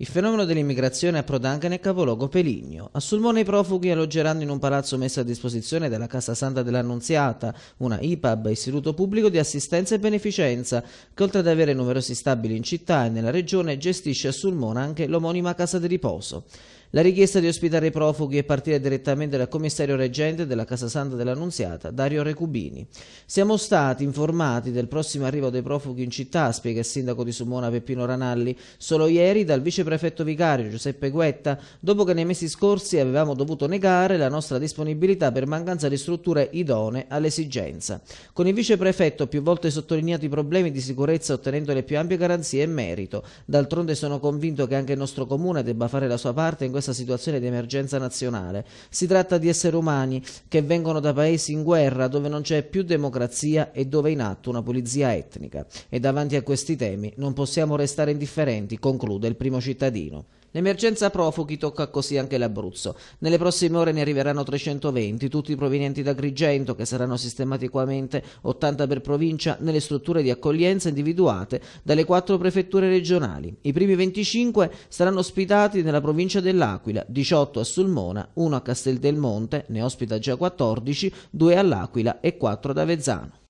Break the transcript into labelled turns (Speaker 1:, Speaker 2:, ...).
Speaker 1: Il fenomeno dell'immigrazione approda anche nel capoluogo Peligno. A Sulmone i profughi alloggeranno in un palazzo messo a disposizione dalla Casa Santa dell'Annunziata, una IPAB, istituto pubblico di assistenza e beneficenza, che oltre ad avere numerosi stabili in città e nella regione gestisce a Sulmona anche l'omonima casa di riposo. La richiesta di ospitare i profughi è partita direttamente dal commissario reggente della Casa Santa dell'Annunziata, Dario Recubini. Siamo stati informati del prossimo arrivo dei profughi in città, spiega il sindaco di Sumona Peppino Ranalli, solo ieri dal viceprefetto vicario Giuseppe Guetta, dopo che nei mesi scorsi avevamo dovuto negare la nostra disponibilità per mancanza di strutture idonee all'esigenza. Con il viceprefetto più volte sottolineato i problemi di sicurezza ottenendo le più ampie garanzie e merito. D'altronde sono convinto che anche il nostro comune debba fare la sua parte in questo questa situazione di emergenza nazionale. Si tratta di esseri umani che vengono da paesi in guerra dove non c'è più democrazia e dove è in atto una pulizia etnica. E davanti a questi temi non possiamo restare indifferenti, conclude il primo cittadino. L'emergenza profughi tocca così anche l'Abruzzo. Nelle prossime ore ne arriveranno 320, tutti provenienti da Grigento, che saranno sistematicamente 80 per provincia nelle strutture di accoglienza individuate dalle quattro prefetture regionali. I primi 25 saranno ospitati nella provincia dell'Aquila, 18 a Sulmona, 1 a Castel del Monte, ne ospita già 14, 2 all'Aquila e 4 ad Avezzano.